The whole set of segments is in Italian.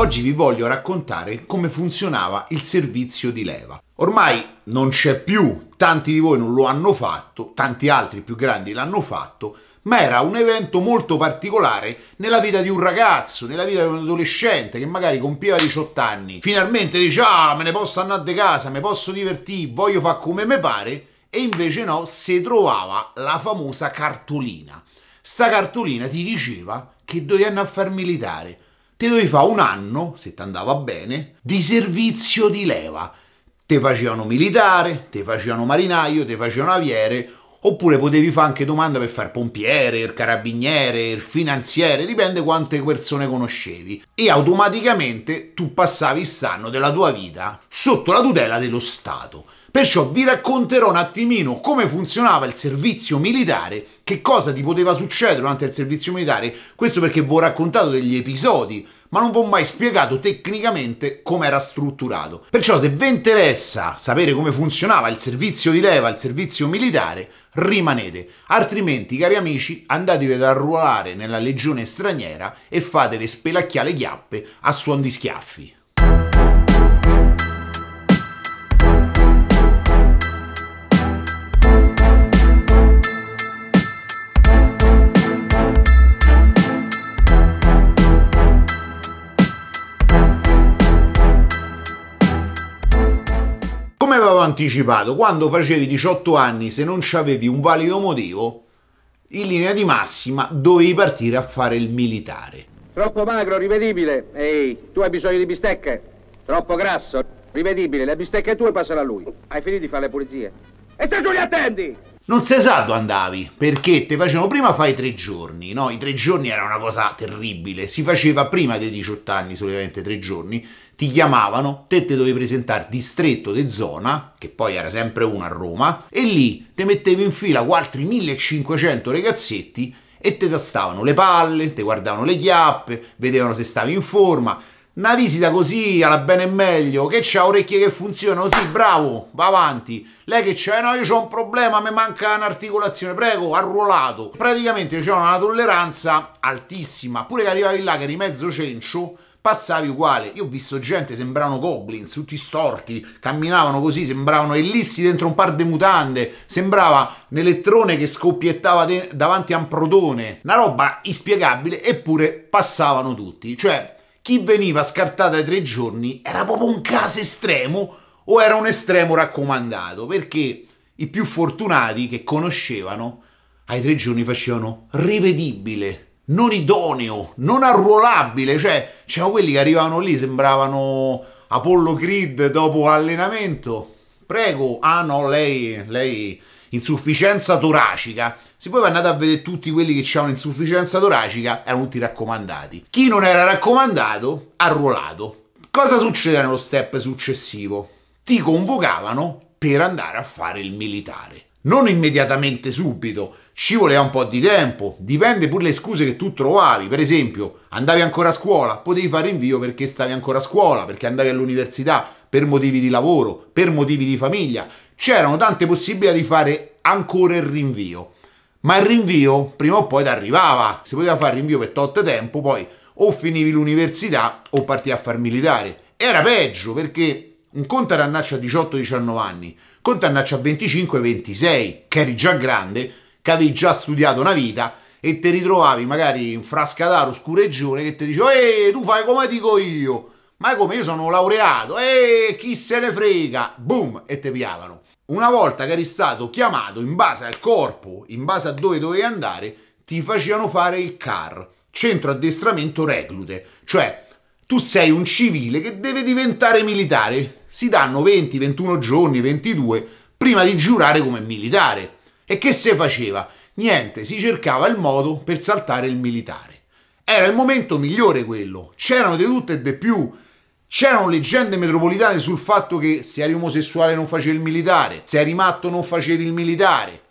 Oggi vi voglio raccontare come funzionava il servizio di leva. Ormai non c'è più, tanti di voi non lo hanno fatto, tanti altri più grandi l'hanno fatto, ma era un evento molto particolare nella vita di un ragazzo, nella vita di un adolescente che magari compieva 18 anni, finalmente dice ah me ne posso andare di casa, me posso divertire, voglio fare come mi pare, e invece no, si trovava la famosa cartolina. Sta cartolina ti diceva che dovevi andare a far militare, ti dovevi fare un anno, se ti andava bene, di servizio di leva. Te facevano militare, te facevano marinaio, te facevano aviere, oppure potevi fare anche domanda per far pompiere, il carabiniere, il finanziere, dipende quante persone conoscevi. E automaticamente tu passavi il della tua vita sotto la tutela dello Stato. Perciò vi racconterò un attimino come funzionava il servizio militare, che cosa ti poteva succedere durante il servizio militare, questo perché vi ho raccontato degli episodi, ma non vi ho mai spiegato tecnicamente come era strutturato. Perciò se vi interessa sapere come funzionava il servizio di leva, il servizio militare, rimanete, altrimenti cari amici andatevi ad arruolare nella legione straniera e fatevi spelacchiare le chiappe a suon di schiaffi. anticipato, quando facevi 18 anni, se non avevi un valido motivo, in linea di massima dovevi partire a fare il militare. Troppo magro, rivedibile. Ehi, tu hai bisogno di bistecche. Troppo grasso, rivedibile. Le bistecche tue passano a lui. Hai finito di fare le pulizie. E stai giù li attendi! Non sai sa dove andavi, perché te facevano prima fai tre giorni, no? I tre giorni era una cosa terribile, si faceva prima dei 18 anni solitamente tre giorni, ti chiamavano, te te dovevi presentare distretto di zona, che poi era sempre uno a Roma, e lì te mettevi in fila con altri 1500 ragazzetti e te tastavano le palle, te guardavano le chiappe, vedevano se stavi in forma, una visita così alla bene e meglio, che c'ha orecchie che funzionano, sì, bravo, va avanti. Lei che c'ha, eh, no, io ho un problema, mi manca un'articolazione, prego, arruolato. Praticamente c'è una tolleranza altissima, pure che arrivavi là che eri mezzo cencio, passavi uguale. Io ho visto gente, sembravano goblins, tutti storti, camminavano così, sembravano ellissi dentro un par di mutande, sembrava un elettrone che scoppiettava davanti a un protone. Una roba inspiegabile, eppure passavano tutti. Cioè, chi veniva scartato ai tre giorni era proprio un caso estremo o era un estremo raccomandato, perché i più fortunati che conoscevano ai tre giorni facevano rivedibile, non idoneo, non arruolabile, cioè c'erano quelli che arrivavano lì, sembravano Apollo Creed dopo allenamento. Prego, ah no, lei, lei insufficienza toracica, se voi andate a vedere tutti quelli che hanno insufficienza toracica, erano tutti raccomandati. Chi non era raccomandato, arruolato. Cosa succede nello step successivo? Ti convocavano per andare a fare il militare. Non immediatamente subito, ci voleva un po' di tempo, dipende pure le scuse che tu trovavi, per esempio andavi ancora a scuola, potevi fare invio perché stavi ancora a scuola, perché andavi all'università, per motivi di lavoro, per motivi di famiglia, c'erano tante possibilità di fare ancora il rinvio. Ma il rinvio prima o poi ti arrivava, si poteva fare il rinvio per tot tempo, poi o finivi l'università o partivi a far militare. Era peggio perché un conto era annaccia a 18-19 anni, conto annaccia a 25-26, che eri già grande, che avevi già studiato una vita e ti ritrovavi magari in frascataro scureggione che ti diceva ehi tu fai come dico io ma come io sono laureato, e chi se ne frega, boom, e te piavano. Una volta che eri stato chiamato in base al corpo, in base a dove dovevi andare, ti facevano fare il CAR, centro addestramento reclute, cioè tu sei un civile che deve diventare militare. Si danno 20, 21 giorni, 22 prima di giurare come militare. E che se faceva? Niente, si cercava il modo per saltare il militare. Era il momento migliore quello. C'erano di tutto e di più C'erano leggende metropolitane sul fatto che se eri omosessuale non facevi il militare, se eri matto non facevi il militare.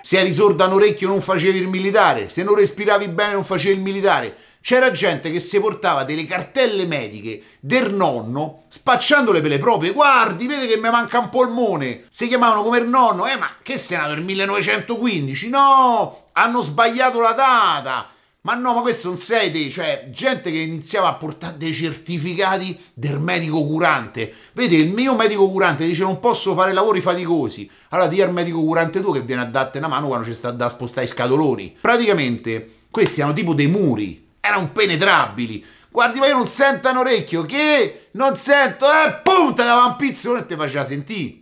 Se eri sordo a un orecchio non facevi il militare, se non respiravi bene non facevi il militare. C'era gente che si portava delle cartelle mediche del nonno spacciandole per le proprie. Guardi, vede che mi manca un polmone. Si chiamavano come il nonno. Eh, ma che senato? nato nel 1915? No, hanno sbagliato la data ma no, ma questo non sei te, cioè gente che iniziava a portare dei certificati del medico curante. Vedi, il mio medico curante dice non posso fare lavori faticosi. Allora di al medico curante tu che viene a darti una mano quando ci sta da spostare i scatoloni. Praticamente questi erano tipo dei muri, erano impenetrabili. Guardi, ma io non sento un orecchio, che non sento, eh, punta da un pizzone e te faceva sentire.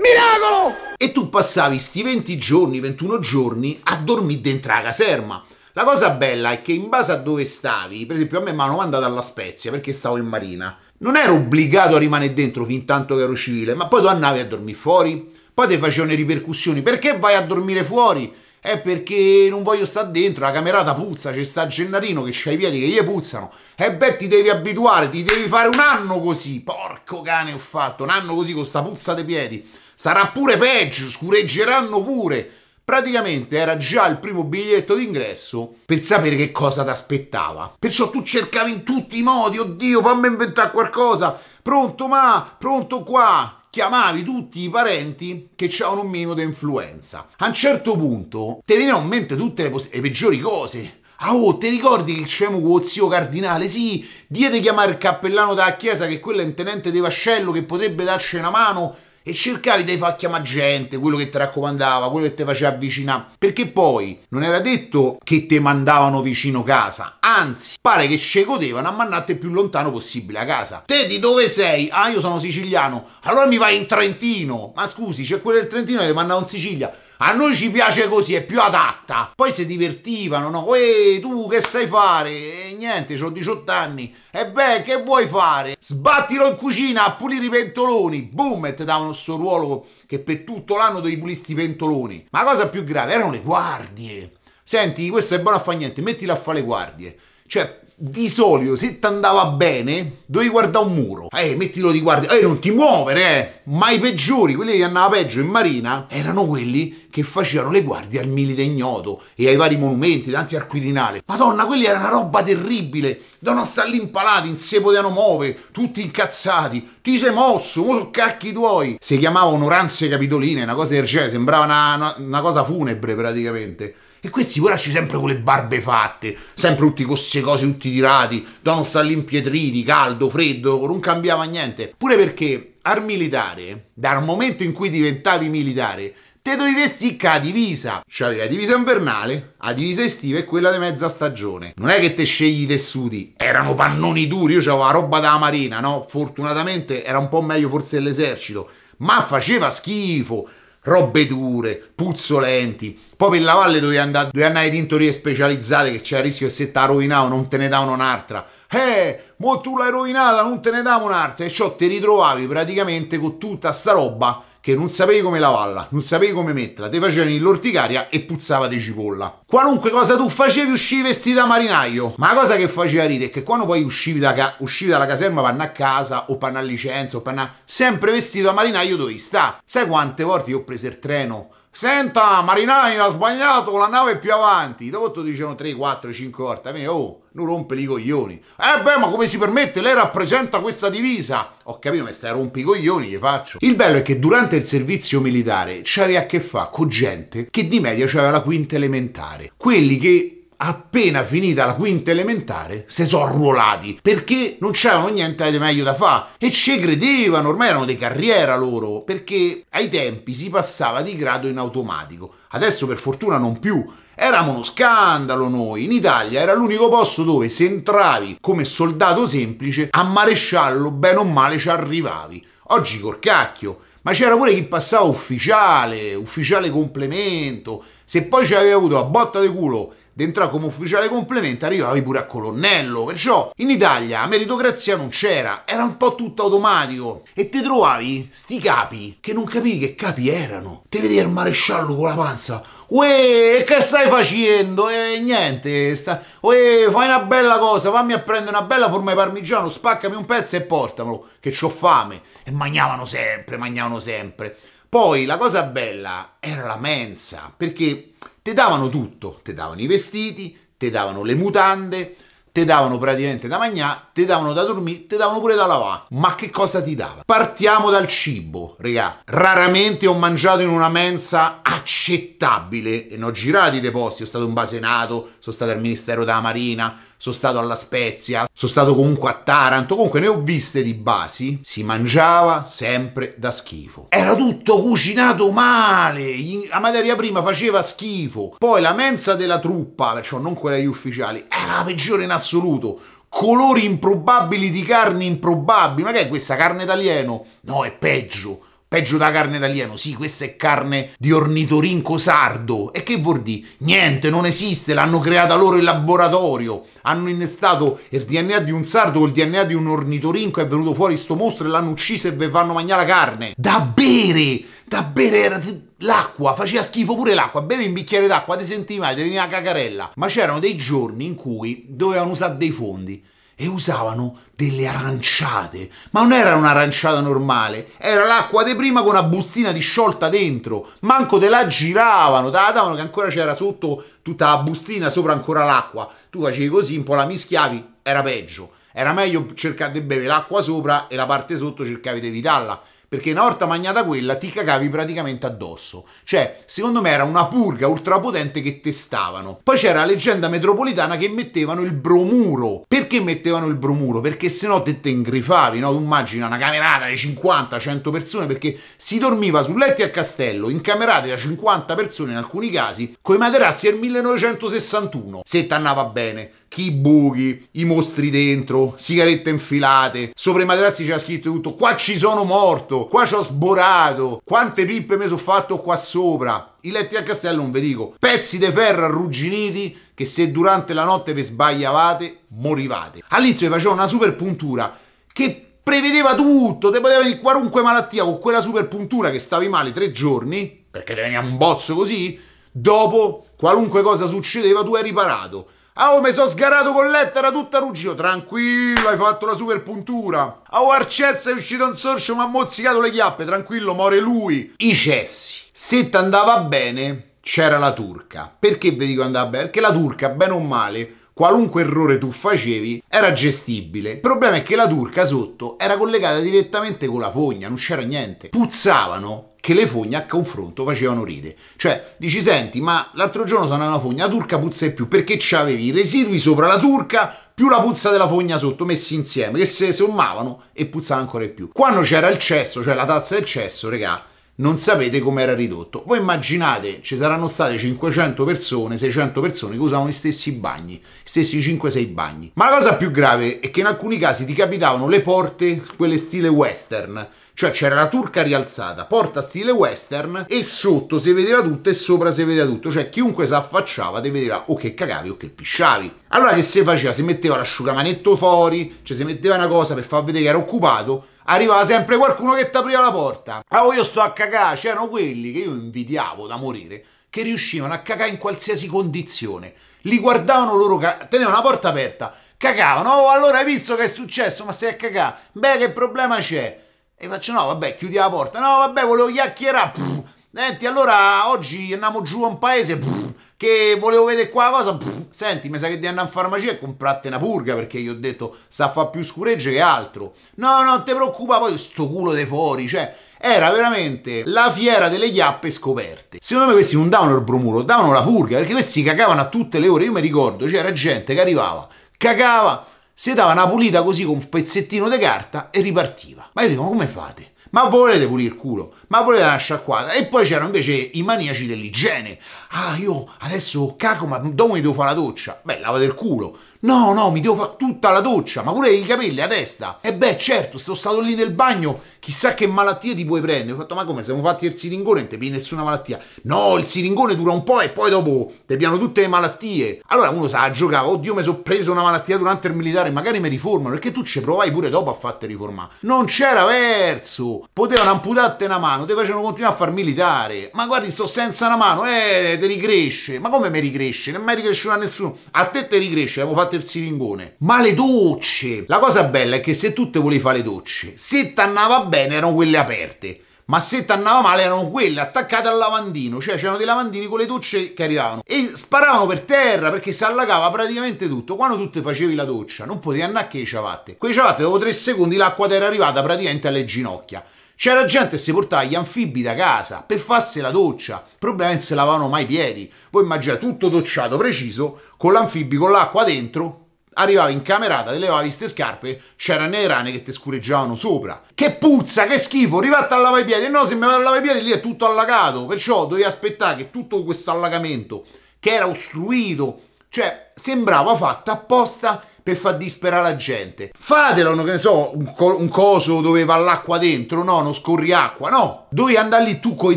Miracolo! E tu passavi sti 20 giorni, 21 giorni a dormire dentro la caserma. La cosa bella è che in base a dove stavi, per esempio a me mi hanno mandato alla Spezia perché stavo in marina, non ero obbligato a rimanere dentro fin tanto che ero civile, ma poi tu andavi a dormire fuori, poi ti facevano le ripercussioni, perché vai a dormire fuori? È perché non voglio stare dentro, la camerata puzza, c'è sta Gennarino che c'ha i piedi che gli puzzano. E beh, ti devi abituare, ti devi fare un anno così. Porco cane ho fatto, un anno così con sta puzza dei piedi sarà pure peggio, scureggeranno pure. Praticamente era già il primo biglietto d'ingresso per sapere che cosa ti aspettava. Perciò tu cercavi in tutti i modi, oddio, fammi inventare qualcosa. Pronto ma, pronto qua chiamavi tutti i parenti che avevano un minimo di influenza. A un certo punto ti venivano in mente tutte le, le peggiori cose. Ah, oh, ti ricordi che c'erano con zio cardinale? Sì, diete chiamare il cappellano della chiesa, che quello è un tenente di vascello che potrebbe darci una mano e cercavi dei facchi a gente, quello che ti raccomandava, quello che ti faceva avvicinare, perché poi non era detto che ti mandavano vicino casa, anzi, pare che ci godevano a mannate più lontano possibile a casa. Te di dove sei? Ah, io sono siciliano, allora mi vai in Trentino, ma scusi, c'è quello del Trentino che ti manda in Sicilia a noi ci piace così, è più adatta. Poi si divertivano, no? Ehi, tu che sai fare? E eh, niente, ho 18 anni. E eh beh, che vuoi fare? Sbattilo in cucina a pulire i pentoloni. Boom, e ti davano sto ruolo che per tutto l'anno devi pulire i pentoloni. Ma la cosa più grave erano le guardie. Senti, questo è buono a fare niente, mettila a fare le guardie. Cioè, di solito se ti andava bene dovevi guardare un muro eh mettilo di guardia eh non ti muovere eh ma i peggiori quelli che andava peggio in marina erano quelli che facevano le guardie al milite ignoto e ai vari monumenti davanti al Quirinale madonna quelli era una roba terribile dovevano stare lì impalati non si potevano muovere tutti incazzati ti sei mosso mo sono cacchi tuoi si chiamavano oranze capitoline una cosa del genere sembrava una, una, una cosa funebre praticamente e questi poracci sempre con le barbe fatte, sempre tutti con queste cose tutti tirati, Donald sta lì impietriti, caldo, freddo, non cambiava niente. Pure perché al militare, dal momento in cui diventavi militare, te dovevi sticca la divisa. C'avevi cioè, la divisa invernale, la divisa estiva e quella di mezza stagione. Non è che te scegli i tessuti, erano pannoni duri, io avevo la roba da marina, no? Fortunatamente era un po' meglio forse dell'esercito, ma faceva schifo robe dure, puzzolenti. Poi per la valle dovevi andare, dovevi andare in tintorie specializzate che c'era il rischio che se te rovinavo non te ne davano un'altra. Eh, mo tu l'hai rovinata, non te ne davo un'altra. E ciò ti ritrovavi praticamente con tutta sta roba che non sapevi come lavarla, non sapevi come metterla, ti facevi l'orticaria e puzzava di cipolla. Qualunque cosa tu facevi uscivi vestito da marinaio, ma la cosa che faceva ridere è che quando poi uscivi, da ca- uscivi dalla caserma, vanno a casa o vanno a licenza o panna sempre vestito da marinaio dovevi sta. Sai quante volte io ho preso il treno Senta, marinai ha sbagliato, la nave è più avanti. Dopo tu dicevano 3, 4, 5 volte. Quindi, oh, non rompe i coglioni. Eh beh, ma come si permette? Lei rappresenta questa divisa. Ho capito, ma stai a rompi i coglioni, gli faccio. Il bello è che durante il servizio militare c'avevi a che fare con gente che di media c'aveva la quinta elementare. Quelli che appena finita la quinta elementare, si sono arruolati perché non c'erano niente di meglio da fare e ci credevano, ormai erano di carriera loro, perché ai tempi si passava di grado in automatico. Adesso per fortuna non più. Eravamo uno scandalo noi, in Italia era l'unico posto dove se entravi come soldato semplice, a maresciallo bene o male ci arrivavi. Oggi col cacchio, ma c'era pure chi passava ufficiale, ufficiale complemento, se poi ci aveva avuto a botta di culo entrò come ufficiale complemento arrivavi pure a colonnello. Perciò in Italia meritocrazia non c'era, era un po' tutto automatico. E ti trovavi sti capi che non capivi che capi erano. Te vedi il maresciallo con la panza. Uè, che stai facendo? E eh, niente, sta... Uè, fai una bella cosa, fammi a prendere una bella forma di parmigiano, spaccami un pezzo e portamelo, che ho fame. E mangiavano sempre, mangiavano sempre. Poi la cosa bella era la mensa, perché Te davano tutto, te davano i vestiti, te davano le mutande, te davano praticamente da mangiare, te davano da dormire, te davano pure da lavare. Ma che cosa ti dava? Partiamo dal cibo, regà. Raramente ho mangiato in una mensa accettabile e ne ho girati dei posti, sono stato in basenato, sono stato al Ministero della Marina, sono stato alla Spezia, sono stato comunque a Taranto, comunque ne ho viste di basi, si mangiava sempre da schifo. Era tutto cucinato male, la materia prima faceva schifo, poi la mensa della truppa, perciò non quella degli ufficiali, era la peggiore in assoluto, colori improbabili di carni improbabili, ma che è questa carne d'alieno? No, è peggio Peggio da carne d'alieno, sì, questa è carne di ornitorinco sardo. E che vuol dire? Niente, non esiste, l'hanno creata loro in laboratorio. Hanno innestato il DNA di un sardo col DNA di un ornitorinco, è venuto fuori sto mostro e l'hanno ucciso e ve fanno mangiare la carne. Da bere! Da bere era l'acqua, faceva schifo pure l'acqua, bevi un bicchiere d'acqua, ti sentivi male, ti veniva la cacarella. Ma c'erano dei giorni in cui dovevano usare dei fondi e usavano delle aranciate, ma non era un'aranciata normale, era l'acqua di prima con una bustina di sciolta dentro, manco te la giravano, te la davano che ancora c'era sotto tutta la bustina, sopra ancora l'acqua, tu facevi così, un po' la mischiavi, era peggio, era meglio cercare di bere l'acqua sopra e la parte sotto cercavi di evitarla, perché una volta mangiata quella ti cagavi praticamente addosso. Cioè, secondo me era una purga ultrapotente che testavano. Poi c'era la leggenda metropolitana che mettevano il bromuro. Perché mettevano il bromuro? Perché sennò te te ingrifavi, no? Tu immagina una camerata di 50-100 persone perché si dormiva su letti al castello, in camerate da 50 persone in alcuni casi, coi materassi del 1961, se t'annava bene chi buchi, i mostri dentro, sigarette infilate, sopra i materassi c'era scritto tutto, qua ci sono morto, qua ci ho sborato, quante pippe mi sono fatto qua sopra. I letti a castello non vi dico, pezzi di ferro arrugginiti che se durante la notte vi sbagliavate morivate. All'inizio vi faceva una super puntura che prevedeva tutto, te poteva venire qualunque malattia con quella super puntura che stavi male tre giorni, perché te veniva un bozzo così, dopo qualunque cosa succedeva tu hai riparato. Ah, oh, mi sono sgarato con l'ettara tutta ruggito. Tranquillo, hai fatto la super puntura. Ah, oh, Arcez è uscito un sorcio, mi ha mozzicato le chiappe. Tranquillo, muore lui. I cessi. Se ti andava bene, c'era la turca. Perché vi dico andava bene? Perché la turca, bene o male, qualunque errore tu facevi era gestibile. Il problema è che la turca sotto era collegata direttamente con la fogna, non c'era niente. Puzzavano che le fogne a confronto facevano ride. Cioè, dici, senti, ma l'altro giorno sono andato una fogna, la turca puzza di più, perché c'avevi i residui sopra la turca più la puzza della fogna sotto, messi insieme, che si sommavano e puzzava ancora di più. Quando c'era il cesso, cioè la tazza del cesso, regà, non sapete com'era ridotto. Voi immaginate, ci saranno state 500 persone, 600 persone che usavano gli stessi bagni, gli stessi 5-6 bagni. Ma la cosa più grave è che in alcuni casi ti capitavano le porte, quelle stile western, cioè c'era la turca rialzata, porta stile western e sotto si vedeva tutto e sopra si vedeva tutto, cioè chiunque si affacciava ti vedeva o che cagavi o che pisciavi. Allora che si faceva? Si metteva l'asciugamanetto fuori, cioè si metteva una cosa per far vedere che era occupato, arrivava sempre qualcuno che ti apriva la porta. Ah, oh, io sto a cagare, c'erano quelli che io invidiavo da morire, che riuscivano a cagare in qualsiasi condizione. Li guardavano loro, tenevano la porta aperta, cagavano, oh allora hai visto che è successo, ma stai a cagare, beh che problema c'è? E faccio no vabbè chiudi la porta, no vabbè volevo chiacchierare, Pff. senti allora oggi andiamo giù a un paese, Pff che volevo vedere qua la cosa, pff, senti, mi sa che devi andare in farmacia e comprarti una purga perché gli ho detto sta a fare più scuregge che altro. No, no, ti preoccupa poi sto culo dei fuori, cioè era veramente la fiera delle chiappe scoperte. Secondo me questi non davano il bromuro, davano la purga, perché questi cagavano a tutte le ore. Io mi ricordo, c'era gente che arrivava, cagava, si dava una pulita così con un pezzettino di carta e ripartiva. Ma io dico, ma come fate? Ma volete pulire il culo? Ma volete una sciacquata? E poi c'erano invece i maniaci dell'igiene. Ah, io adesso cago, ma dopo mi devo fare la doccia. Beh, lavate il culo. No, no, mi devo fare tutta la doccia, ma pure i capelli la testa. E beh, certo, sono stato lì nel bagno, chissà che malattie ti puoi prendere. Ho fatto, ma come, siamo fatti il siringone e non ti viene nessuna malattia? No, il siringone dura un po' e poi dopo ti piano tutte le malattie. Allora uno sa, giocava, oddio mi sono preso una malattia durante il militare, magari mi riformano, perché tu ci provai pure dopo a fatte riformare. Non c'era verso, potevano amputarti una mano, ti facevano continuare a far militare. Ma guardi, sto senza una mano, eh, ti ricresce. Ma come mi ricresce? Non mi a nessuno. A te ti ricresce, avevo fatto fatto il siringone. Ma le docce! La cosa bella è che se tu te volevi fare le docce, se t'annava bene erano quelle aperte ma se ti andava male erano quelle attaccate al lavandino, cioè c'erano dei lavandini con le docce che arrivavano e sparavano per terra perché si allagava praticamente tutto. Quando tu ti facevi la doccia non potevi andare a che ciabatte. Con le ciabatte dopo tre secondi l'acqua ti era arrivata praticamente alle ginocchia. C'era gente che si portava gli anfibi da casa per farsi la doccia, Il problema probabilmente se lavavano mai i piedi. Voi immaginate tutto docciato preciso, con l'anfibi con l'acqua dentro, arrivavi in camerata, ti levavi queste scarpe, c'erano le rane che ti scureggiavano sopra. Che puzza, che schifo, arrivate a lavare i piedi, no se mi vado a lavare i piedi lì è tutto allagato, perciò dovevi aspettare che tutto questo allagamento che era ostruito, cioè sembrava fatto apposta per far disperare la gente. Fatelo, non che ne so, un, co un coso dove va l'acqua dentro, no, non scorri acqua, no. Dovevi andare lì tu coi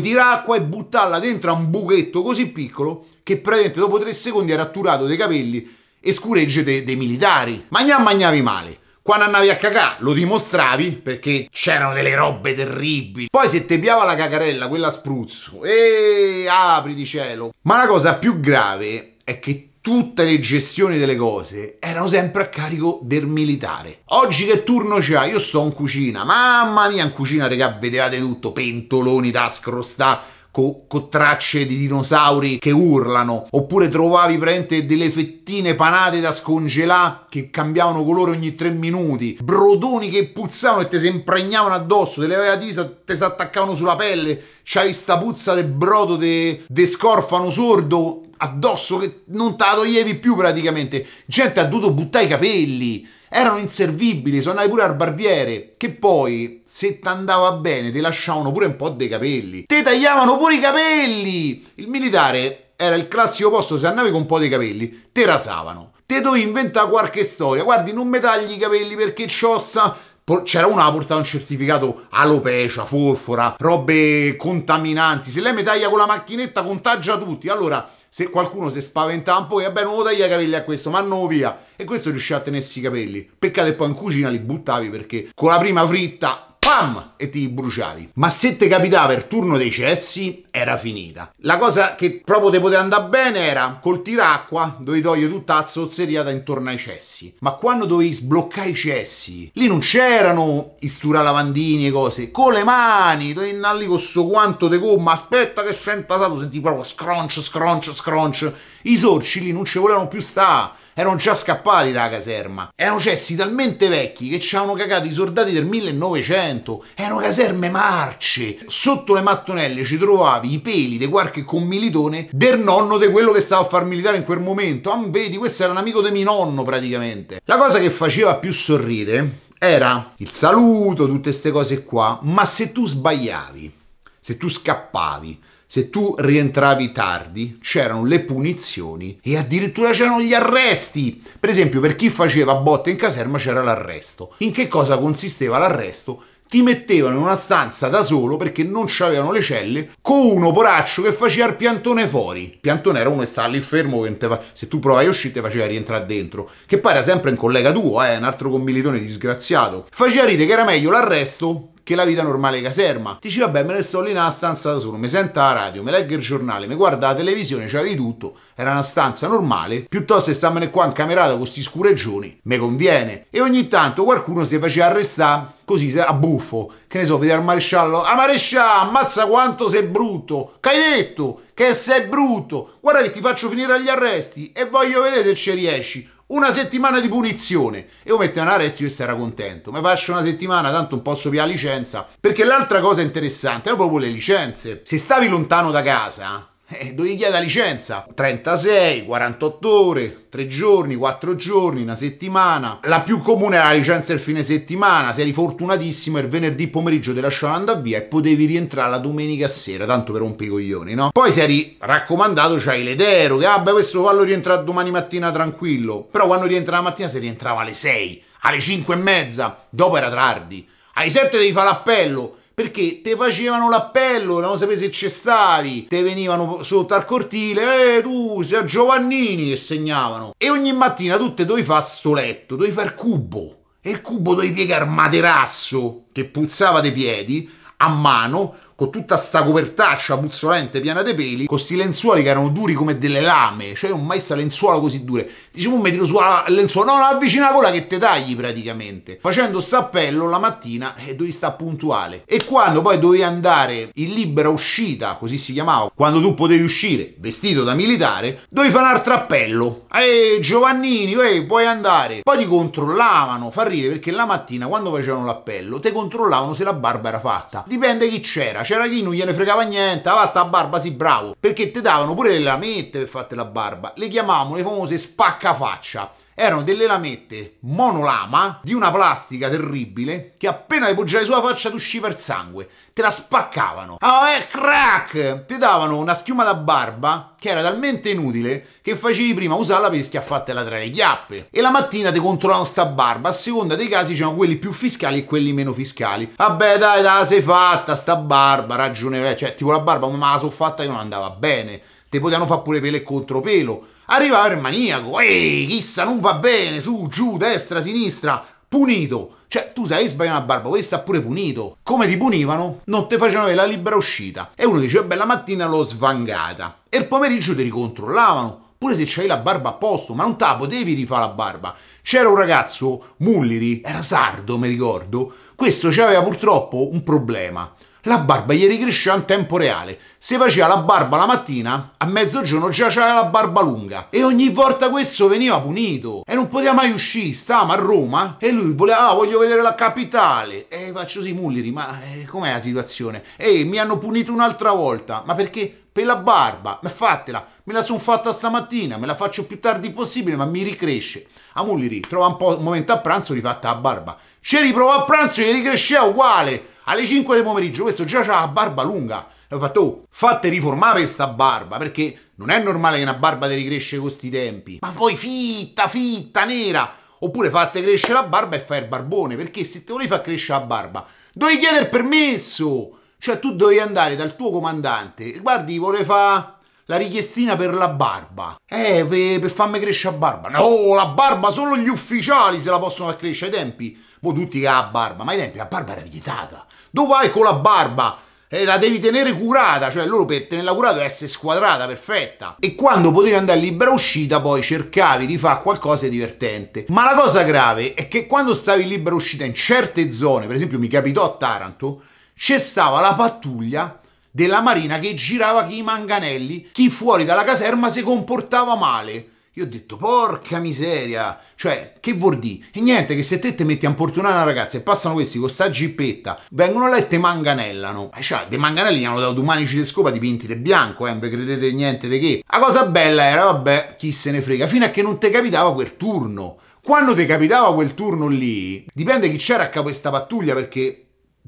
tiracqua e buttarla dentro a un buchetto così piccolo che praticamente dopo tre secondi era ratturato dei capelli e scuregge dei, dei militari. Magna magnavi male. Quando andavi a cagà lo dimostravi perché c'erano delle robe terribili. Poi se te piava la cacarella, quella spruzzo, e apri di cielo. Ma la cosa più grave è che tutte le gestioni delle cose erano sempre a carico del militare. Oggi che turno c'ha? Io sto in cucina, mamma mia in cucina raga vedevate tutto, pentoloni da scrostà, con co tracce di dinosauri che urlano, oppure trovavi prente delle fettine panate da scongelà che cambiavano colore ogni tre minuti, brodoni che puzzavano e te si impregnavano addosso, te le aveva tisa, te si attaccavano sulla pelle, c'hai sta puzza del brodo de, de scorfano sordo, addosso che non te la toglievi più praticamente. Gente ha dovuto buttare i capelli, erano inservibili, sono andati pure al barbiere, che poi, se ti andava bene, ti lasciavano pure un po' dei capelli. Te tagliavano pure i capelli! Il militare era il classico posto, se andavi con un po' dei capelli, te rasavano. Te dovevi inventare qualche storia. Guardi, non mi tagli i capelli perché ciossa c'era una che portava un certificato alopecia, forfora, robe contaminanti. Se lei mi taglia con la macchinetta, contagia tutti. Allora, se qualcuno si spaventa un po' e eh, vabbè non lo taglia i capelli a questo, ma non via. E questo riuscì a tenersi i capelli. Peccato e poi in cucina li buttavi perché con la prima fritta pam! E ti bruciavi. Ma se ti capitava il turno dei cessi, era finita. La cosa che proprio ti poteva andare bene era col tiracqua, dovevi togliere tutta la zozzeriata intorno ai cessi. Ma quando dovevi sbloccare i cessi, lì non c'erano istura lavandini e cose. Con le mani, dovevi andare lì con sto guanto di gomma, aspetta che sei intasato, senti proprio scrunch, scrunch, scrunch. I sorci lì non ci volevano più stare erano già scappati dalla caserma. Erano cessi talmente vecchi che ci avevano cagato i soldati del 1900. Erano caserme marce. Sotto le mattonelle ci trovavi i peli di qualche commilitone del nonno di quello che stava a far militare in quel momento. Ah, vedi, questo era un amico di mio nonno praticamente. La cosa che faceva più sorridere era il saluto, tutte queste cose qua, ma se tu sbagliavi, se tu scappavi, se tu rientravi tardi c'erano le punizioni e addirittura c'erano gli arresti. Per esempio per chi faceva botte in caserma c'era l'arresto. In che cosa consisteva l'arresto? Ti mettevano in una stanza da solo perché non c'avevano le celle con uno poraccio che faceva il piantone fuori. Il piantone era uno che stava lì fermo che fa... se tu provavi a uscire ti faceva rientrare dentro. Che poi era sempre un collega tuo, eh, un altro commilitone disgraziato. Faceva ridere che era meglio l'arresto che la vita normale caserma. Dici vabbè me ne sto lì in una stanza da solo, mi sento la radio, mi leggo il giornale, mi guarda la televisione, c'avevi tutto, era una stanza normale, piuttosto che stamane qua in camerata con questi scureggioni, mi conviene. E ogni tanto qualcuno si faceva arrestare così a buffo, che ne so, vedere il maresciallo, a ah, maresciallo, ammazza quanto sei brutto, che hai detto, che sei brutto, guarda che ti faccio finire agli arresti e voglio vedere se ci riesci una settimana di punizione e io mettevo una resti e era contento ma faccio una settimana tanto non posso via licenza perché l'altra cosa interessante è proprio le licenze se stavi lontano da casa eh, dovevi chiedere la licenza 36, 48 ore, 3 giorni, 4 giorni, una settimana. La più comune era la licenza il fine settimana. Se eri fortunatissimo, il venerdì pomeriggio ti lasciavano andare via e potevi rientrare la domenica sera, tanto per rompere i coglioni, no? Poi se eri raccomandato, c'hai le deroghe. Ah, beh, questo fallo rientrare domani mattina tranquillo. Però quando rientra la mattina, si rientrava alle 6, alle 5 e mezza. Dopo era tardi. Alle 7 devi fare l'appello perché te facevano l'appello, non sapevi se ci stavi, te venivano sotto al cortile, eh tu sei Giovannini e segnavano. E ogni mattina tu te dovevi fare sto letto, dovevi fare cubo. E il cubo dovevi piegare il materasso che puzzava dei piedi a mano con tutta sta copertaccia puzzolente piena di peli, con questi lenzuoli che erano duri come delle lame, cioè non mai sta lenzuola così dure. Dicevo, mi tiro su lenzuolo, no, no, avvicina quella che te tagli praticamente. Facendo sappello la mattina e eh, dovevi stare puntuale. E quando poi dovevi andare in libera uscita, così si chiamava, quando tu potevi uscire vestito da militare, dovevi fare un altro appello. Ehi Giovannini, ehi, puoi andare. Poi ti controllavano, fa ridere perché la mattina quando facevano l'appello, te controllavano se la barba era fatta. Dipende chi c'era c'era chi non gliene fregava niente, aveva la barba, sì, bravo. Perché ti davano pure le lamette per farti la barba. Le chiamavamo le famose spaccafaccia erano delle lamette monolama di una plastica terribile che appena le poggiavi sulla faccia ti usciva il sangue, te la spaccavano. Ah, oh, eh, è crack! Ti davano una schiuma da barba che era talmente inutile che facevi prima usarla per schiaffartela tra le chiappe. E la mattina ti controllavano sta barba, a seconda dei casi c'erano quelli più fiscali e quelli meno fiscali. Vabbè dai, dai, sei fatta sta barba, ragione, cioè tipo la barba come me la so fatta io non andava bene, te potevano fare pure pelo e contropelo Arrivava il maniaco, ehi, chissà, non va bene, su, giù, destra, sinistra, punito. Cioè, tu sei sbagliato una barba, questo ha pure punito. Come ti punivano? Non ti facevano la libera uscita. E uno dice, eh beh, la mattina l'ho svangata. E il pomeriggio ti ricontrollavano pure se c'hai la barba a posto, ma non te la potevi rifare la barba. C'era un ragazzo, Mulliri, era sardo, mi ricordo, questo aveva purtroppo un problema la barba gli ricresceva in tempo reale. Se faceva la barba la mattina, a mezzogiorno già c'era la barba lunga. E ogni volta questo veniva punito. E non poteva mai uscire, stavamo a Roma e lui voleva, ah, voglio vedere la capitale. E faccio sì, Mulleri, ma eh, com'è la situazione? E mi hanno punito un'altra volta. Ma perché? per la barba, ma fatela, me la sono fatta stamattina, me la faccio più tardi possibile, ma mi ricresce. A Mulleri trova un, un, momento a pranzo rifatta la barba. Ci riprovo a pranzo e ricresceva uguale alle 5 del pomeriggio, questo già ha la barba lunga. E ho fatto, oh, fate riformare questa barba, perché non è normale che una barba ti ricresce con questi tempi. Ma poi fitta, fitta, nera. Oppure fate crescere la barba e fai il barbone, perché se te volevi far crescere la barba, dovevi chiedere permesso. Cioè tu dovevi andare dal tuo comandante, guardi, vuole fare la richiestina per la barba. Eh, per, per farmi crescere la barba. No, la barba solo gli ufficiali se la possono far crescere ai tempi. Mo tutti che ha la barba, ma ai tempi la barba era vietata dove vai con la barba? E eh, la devi tenere curata, cioè loro per tenerla curata deve essere squadrata, perfetta. E quando potevi andare a libera uscita poi cercavi di fare qualcosa di divertente. Ma la cosa grave è che quando stavi in libera uscita in certe zone, per esempio mi capitò a Taranto, c'è stava la pattuglia della marina che girava chi i manganelli, chi fuori dalla caserma si comportava male. Io ho detto, porca miseria, cioè, che vuol dire? E niente, che se te te metti a importunare una ragazza e passano questi con sta gippetta, vengono là e te manganellano. E cioè, te manganelli gli hanno dato manici di scopa dipinti di bianco, eh, non credete niente di che. La cosa bella era, vabbè, chi se ne frega, fino a che non te capitava quel turno. Quando ti capitava quel turno lì, dipende chi c'era a capo di sta pattuglia, perché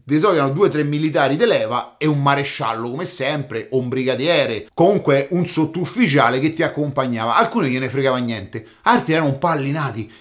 di solito erano due o tre militari di leva e un maresciallo come sempre, o un brigadiere, comunque un sottufficiale che ti accompagnava. Alcuni gliene fregava niente, altri erano un po'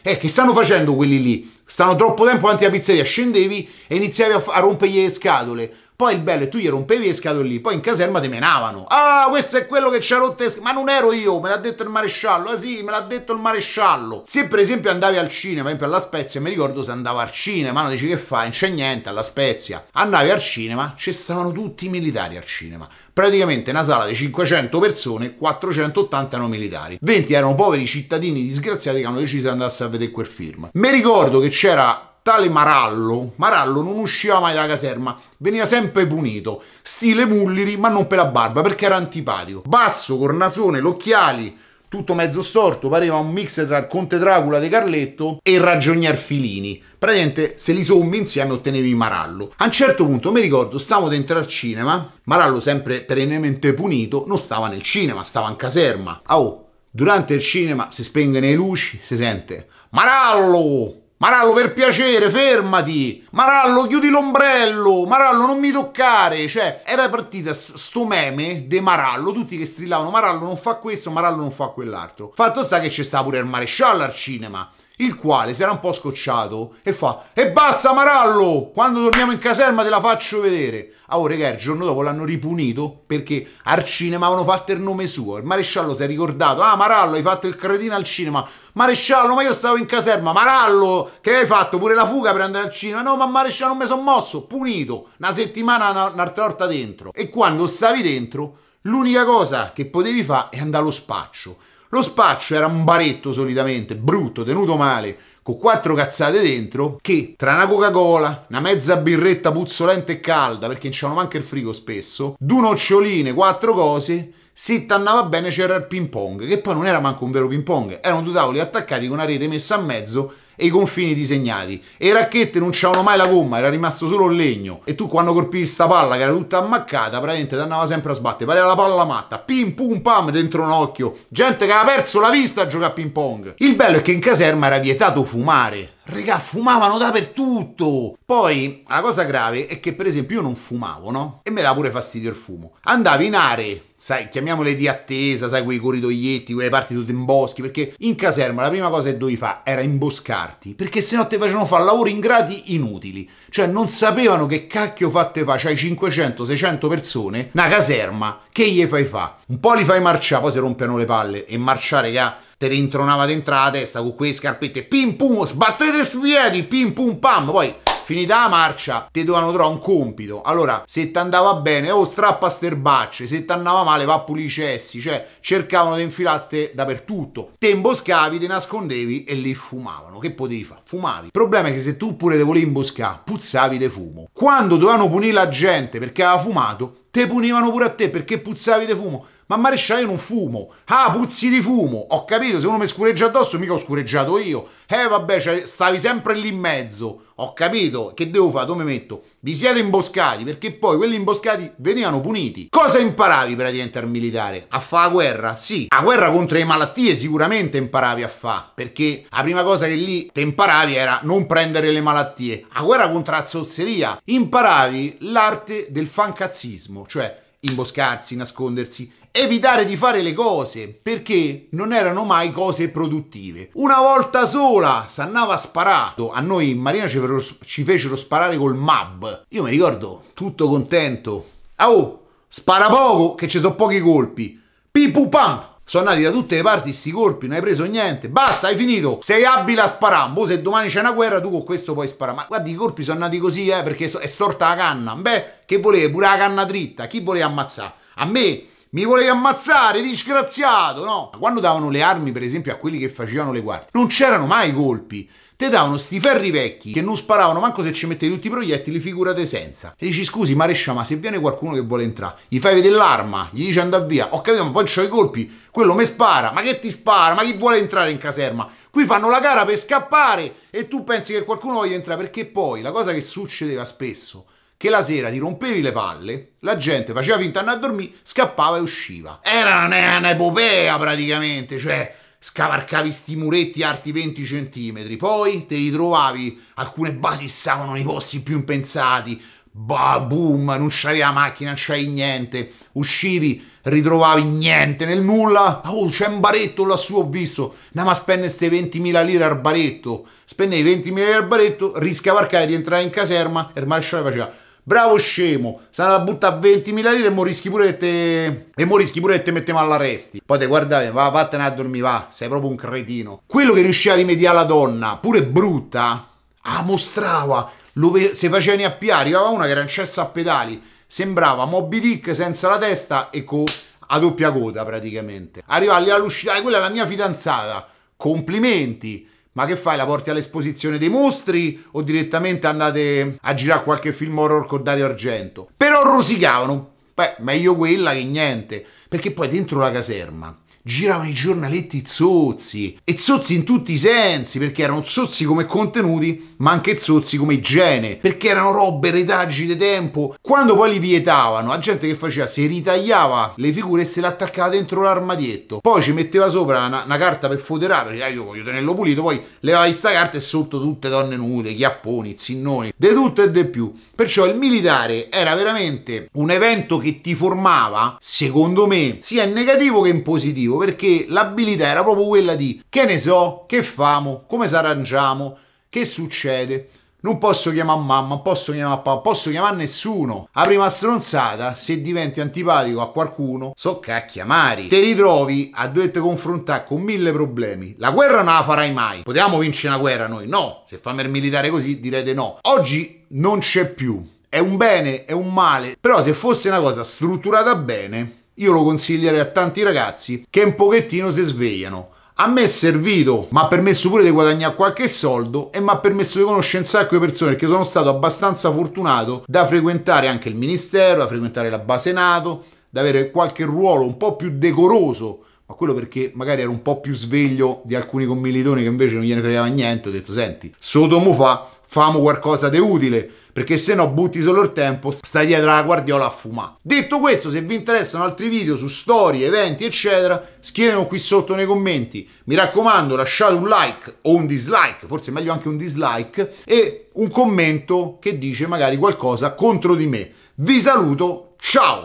Eh, che stanno facendo quelli lì? Stanno troppo tempo avanti alla pizzeria, scendevi e iniziavi a, a rompergli le scatole poi il bello è tu gli rompevi le scatole lì, poi in caserma ti menavano. Ah, questo è quello che ci ha rotto le scatole. Ma non ero io, me l'ha detto il maresciallo. Ah sì, me l'ha detto il maresciallo. Se per esempio andavi al cinema, per esempio alla Spezia, mi ricordo se andavo al cinema, no, dici che fai? Non c'è niente alla Spezia. Andavi al cinema, ci stavano tutti i militari al cinema. Praticamente una sala di 500 persone, 480 erano militari. 20 erano poveri cittadini disgraziati che hanno deciso di andarsi a vedere quel film. Mi ricordo che c'era Tale Marallo, Marallo non usciva mai dalla caserma, veniva sempre punito, stile Mulliri ma non per la barba perché era antipatico. Basso, cornasone, l'occhiali, tutto mezzo storto, pareva un mix tra il Conte Dracula di Carletto e il ragionier Filini. Praticamente se li sommi insieme ottenevi Marallo. A un certo punto mi ricordo, stavamo dentro al cinema, Marallo sempre perennemente punito, non stava nel cinema, stava in caserma. Ah, oh, durante il cinema si spengono le luci, si sente Marallo! Marallo, per piacere, fermati! Marallo, chiudi l'ombrello! Marallo, non mi toccare! Cioè, era partita sto meme de Marallo, tutti che strillavano Marallo non fa questo, Marallo non fa quell'altro. Fatto sta che c'è sta pure il maresciallo al cinema il quale si era un po' scocciato e fa e basta Marallo, quando torniamo in caserma te la faccio vedere. Ah, oh, regà, il giorno dopo l'hanno ripunito perché al cinema avevano fatto il nome suo. Il maresciallo si è ricordato, ah Marallo hai fatto il cretino al cinema. Maresciallo, ma io stavo in caserma, Marallo, che hai fatto? Pure la fuga per andare al cinema? No, ma Maresciallo non mi sono mosso, punito, una settimana una, una torta dentro. E quando stavi dentro, l'unica cosa che potevi fare è andare allo spaccio. Lo spaccio era un baretto solitamente, brutto, tenuto male, con quattro cazzate dentro, che tra una Coca-Cola, una mezza birretta puzzolente e calda, perché non c'erano manco il frigo spesso, due noccioline, quattro cose, si t'annava bene c'era il ping pong, che poi non era manco un vero ping pong, erano due tavoli attaccati con una rete messa a mezzo e i confini disegnati. E i racchette non c'erano mai la gomma, era rimasto solo il legno. E tu quando colpivi sta palla che era tutta ammaccata, praticamente ti andava sempre a sbattere. Pareva la palla matta, pim pum pam dentro un occhio. Gente che aveva perso la vista a giocare a ping pong. Il bello è che in caserma era vietato fumare. Regà, fumavano dappertutto! Poi, la cosa grave è che per esempio io non fumavo, no? E mi dava pure fastidio il fumo. Andavi in aree, sai, chiamiamole di attesa, sai, quei corridoietti, quelle parti tutte in boschi, perché in caserma la prima cosa che dovevi fare era imboscarti, perché sennò ti facevano fare lavori ingrati inutili. Cioè, non sapevano che cacchio fatte fa, c'hai 500-600 persone, una caserma, che gli fai fa? Un po' li fai marciare, poi si rompiano le palle, e marciare, regà te rintronava dentro la testa con quelle scarpette, pim pum, sbattete sui piedi, pim pum pam, poi finita la marcia, ti dovevano trovare un compito. Allora, se ti andava bene, o oh, strappa sterbacce, se ti andava male, va a pulire i cessi, cioè cercavano di infilarti dappertutto. Te imboscavi, te nascondevi e lì fumavano. Che potevi fare? Fumavi. Il problema è che se tu pure te volevi imboscare, puzzavi di fumo. Quando dovevano punire la gente perché aveva fumato, te punivano pure a te perché puzzavi di fumo. Ma marescià io non fumo. Ah, puzzi di fumo. Ho capito, se uno mi scureggia addosso, mica ho scureggiato io. Eh vabbè, cioè, stavi sempre lì in mezzo. Ho capito, che devo fare? Dove metto? Vi siete imboscati, perché poi quelli imboscati venivano puniti. Cosa imparavi praticamente al militare? A fare la guerra? Sì. la guerra contro le malattie sicuramente imparavi a fare, perché la prima cosa che lì te imparavi era non prendere le malattie. A guerra contro la zozzeria imparavi l'arte del fancazzismo, cioè imboscarsi, nascondersi evitare di fare le cose perché non erano mai cose produttive. Una volta sola si andava sparato, a noi in Marina ci fecero, ci fecero sparare col MAB. Io mi ricordo tutto contento. Ah oh, spara poco che ci sono pochi colpi. Pipu pam! Sono nati da tutte le parti sti colpi, non hai preso niente. Basta, hai finito. Sei abile a sparare. se domani c'è una guerra, tu con questo puoi sparare. Ma guarda, i colpi sono nati così, eh, perché è storta la canna. Beh, che volevi? Pure la canna dritta. Chi voleva ammazzare? A me mi volevi ammazzare, disgraziato, no? Quando davano le armi, per esempio, a quelli che facevano le guardie, non c'erano mai colpi. Te davano sti ferri vecchi che non sparavano manco se ci mettevi tutti i proiettili, figurate senza. E dici, scusi, marescià, ma se viene qualcuno che vuole entrare, gli fai vedere l'arma, gli dici andare via, ho capito, ma poi c'ho i colpi, quello mi spara, ma che ti spara, ma chi vuole entrare in caserma? Qui fanno la gara per scappare e tu pensi che qualcuno voglia entrare, perché poi la cosa che succedeva spesso che la sera ti rompevi le palle, la gente faceva finta di andare a dormire, scappava e usciva. Era un'epopea praticamente, cioè scavarcavi sti muretti alti 20 centimetri, poi te li trovavi, alcune basi stavano nei posti più impensati, bah, boom, non c'avevi la macchina, non c'avevi niente, uscivi, ritrovavi niente nel nulla, oh c'è un baretto lassù ho visto, andiamo a spendere ste 20.000 lire al baretto, spendevi 20.000 lire al baretto, riscavarcavi, rientravi in caserma e il maresciallo faceva bravo scemo, sarà butta a 20.000 lire e morischi pure che te... e mo pure che te mettiamo all'arresti. Poi te guardate, va, vattene a dormire, va, sei proprio un cretino. Quello che riusciva a rimediare la donna, pure brutta, ah, a mostrava, ve... se faceva ne appiare, arrivava una che era in cessa a pedali, sembrava Moby Dick senza la testa e con a doppia coda praticamente. Arriva lì all'uscita, quella è la mia fidanzata, complimenti, ma che fai? La porti all'esposizione dei mostri o direttamente andate a girare qualche film horror con Dario Argento? Però rosicavano. Beh, meglio quella che niente. Perché poi dentro la caserma giravano i giornaletti zozzi e zozzi in tutti i sensi perché erano zozzi come contenuti ma anche zozzi come igiene perché erano robe retaggi di tempo quando poi li vietavano la gente che faceva si ritagliava le figure e se le attaccava dentro l'armadietto poi ci metteva sopra una, una carta per foderare perché ah, io voglio tenerlo pulito poi levava questa carta e sotto tutte donne nude chiapponi zinnoni di tutto e di più perciò il militare era veramente un evento che ti formava secondo me sia in negativo che in positivo dico perché l'abilità era proprio quella di che ne so, che famo, come s'arrangiamo, che succede. Non posso chiamare mamma, non posso chiamare papà, non posso chiamare nessuno. La prima stronzata, se diventi antipatico a qualcuno, so cacchia mari. Ti ritrovi a doverti confrontare con mille problemi. La guerra non la farai mai. Potevamo vincere una guerra noi? No. Se fa il militare così direte no. Oggi non c'è più. È un bene, è un male. Però se fosse una cosa strutturata bene, io lo consiglierei a tanti ragazzi che un pochettino si svegliano. A me è servito, mi ha permesso pure di guadagnare qualche soldo e mi ha permesso di conoscere un sacco di persone perché sono stato abbastanza fortunato da frequentare anche il ministero, da frequentare la base NATO, da avere qualche ruolo un po' più decoroso ma quello perché magari ero un po' più sveglio di alcuni commilitoni che invece non gliene fregava niente, ho detto senti, sotto mo fa, famo qualcosa di utile, perché se no butti solo il tempo, stai dietro alla guardiola a fumare. Detto questo, se vi interessano altri video su storie, eventi, eccetera, scrivetelo qui sotto nei commenti. Mi raccomando, lasciate un like o un dislike, forse meglio anche un dislike, e un commento che dice magari qualcosa contro di me. Vi saluto, ciao!